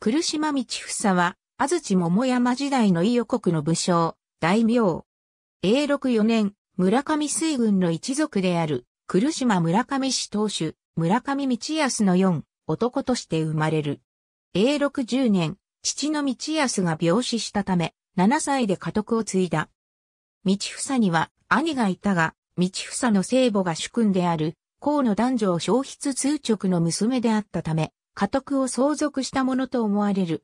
来島道房は、安土桃山時代の伊予国の武将、大名。永禄4年、村上水軍の一族である、来島村上氏当主、村上道康の4、男として生まれる。永禄10年、父の道康が病死したため、7歳で家督を継いだ。道房には兄がいたが、道房の聖母が主君である、河野男女を消失通直の娘であったため、家督を相続したものと思われる。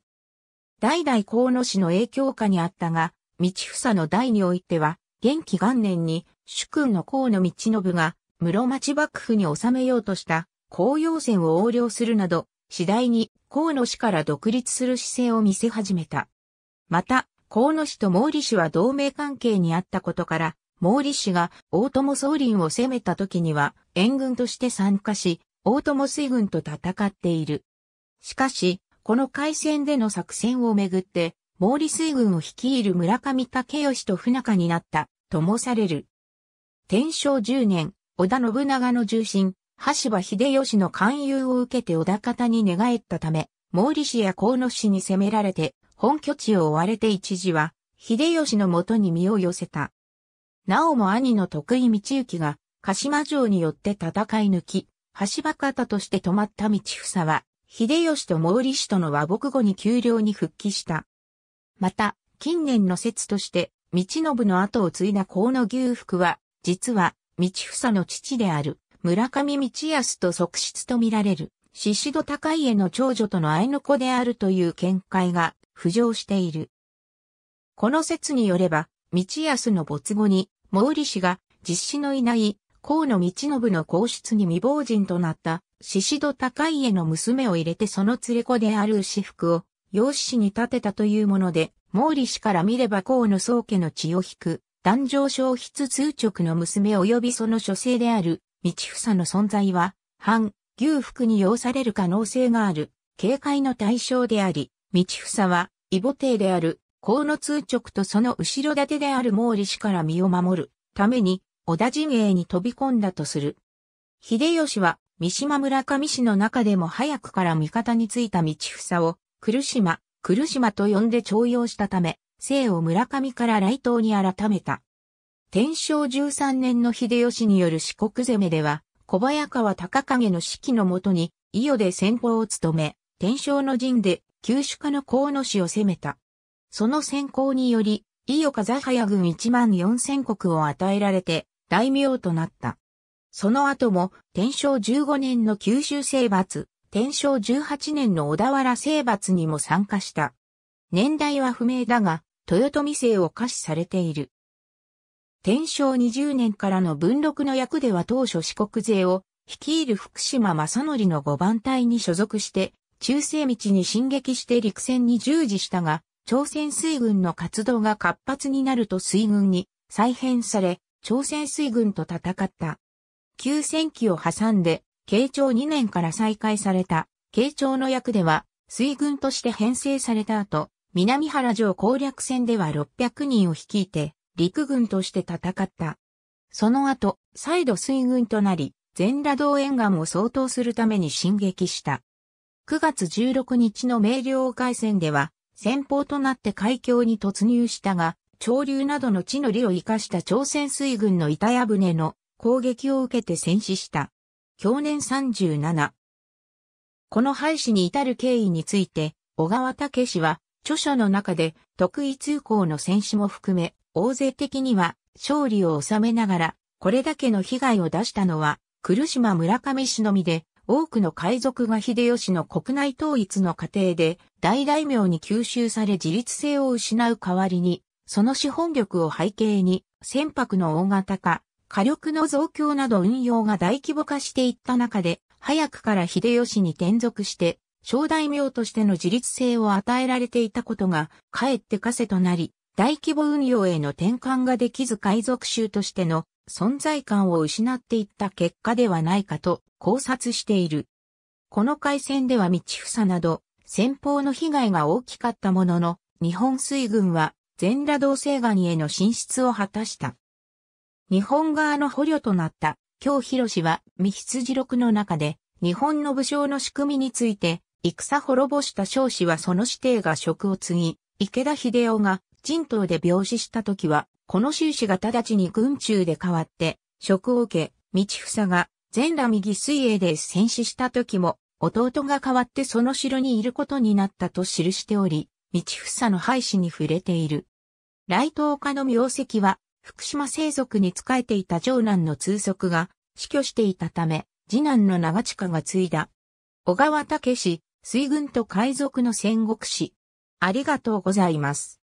代々河野氏の影響下にあったが、道房の代においては、元気元年に主君の河野道信が室町幕府に収めようとした公葉線を横領するなど、次第に河野氏から独立する姿勢を見せ始めた。また、河野氏と毛利氏は同盟関係にあったことから、毛利氏が大友宗麟を攻めた時には援軍として参加し、大友水軍と戦っている。しかし、この海戦での作戦をめぐって、毛利水軍を率いる村上武義と不仲になった、ともされる。天正10年、織田信長の重臣、橋場秀吉の勧誘を受けて織田方に寝返ったため、毛利氏や河野氏に攻められて、本拠地を追われて一時は、秀吉のもとに身を寄せた。なおも兄の徳井道行が、鹿島城によって戦い抜き、橋場方として止まった道房は、秀吉と毛利氏との和睦後に丘陵に復帰した。また、近年の説として、道信の後を継いだ河野牛福は、実は、道房の父である、村上道康と側室と見られる、子戸高家の長女との愛の子であるという見解が浮上している。この説によれば、道康の没後に、毛利氏が実子のいない河野道信の皇室に未亡人となった、獅子戸高家の娘を入れてその連れ子である牛福を、養子氏に立てたというもので、毛利氏から見れば河野宗家の血を引く、男女消失通直の娘及びその書生である、道房の存在は、反、牛福に要される可能性がある、警戒の対象であり、道房は、異母帝である、河野通直とその後ろ盾である毛利氏から身を守るために、織田陣営に飛び込んだとする。秀吉は三島村上市の中でも早くから味方についた道房を来島、来島と呼んで徴用したため、姓を村上から来島に改めた。天正13年の秀吉による四国攻めでは、小早川隆景の指揮のもとに、伊予で先行を務め、天正の陣で九州家の河野市を攻めた。その先行により、伊予風早軍1万4000国を与えられて、大名となった。その後も、天正15年の九州征伐、天正18年の小田原征伐にも参加した。年代は不明だが、豊臣姓を可視されている。天正20年からの文禄の役では当初四国勢を率いる福島正則の五番隊に所属して、中世道に進撃して陸戦に従事したが、朝鮮水軍の活動が活発になると水軍に再編され、朝鮮水軍と戦った。休戦期を挟んで、慶長2年から再開された、慶長の役では、水軍として編成された後、南原城攻略戦では600人を率いて、陸軍として戦った。その後、再度水軍となり、全羅道沿岸を相当するために進撃した。9月16日の明瞭海戦では、先方となって海峡に突入したが、潮流などの地の利を生かした朝鮮水軍の板屋船の攻撃を受けて戦死した。去年37。この廃止に至る経緯について、小川武氏は、著書の中で、特異通行の戦死も含め、大勢的には、勝利を収めながら、これだけの被害を出したのは、来島村上氏のみで、多くの海賊が秀吉の国内統一の過程で、大大名に吸収され自立性を失う代わりに、その資本力を背景に、船舶の大型化、火力の増強など運用が大規模化していった中で、早くから秀吉に転属して、小大名としての自立性を与えられていたことが、かえって枷となり、大規模運用への転換ができず海賊州としての存在感を失っていった結果ではないかと考察している。この海戦では道房など、先方の被害が大きかったものの、日本水軍は全裸同性ガへの進出を果たした。日本側の捕虜となった京広氏は未羊録の中で日本の武将の仕組みについて戦滅ぼした少子はその指定が職を継ぎ、池田秀夫が人頭で病死した時は、この修士が直ちに軍中で変わって、職を受け、道房が全裸右水泳で戦死した時も、弟が変わってその城にいることになったと記しており、道房の廃止に触れている。来島家の名跡は、福島生族に仕えていた長男の通則が死去していたため、次男の長近が継いだ。小川武史、水軍と海賊の戦国史。ありがとうございます。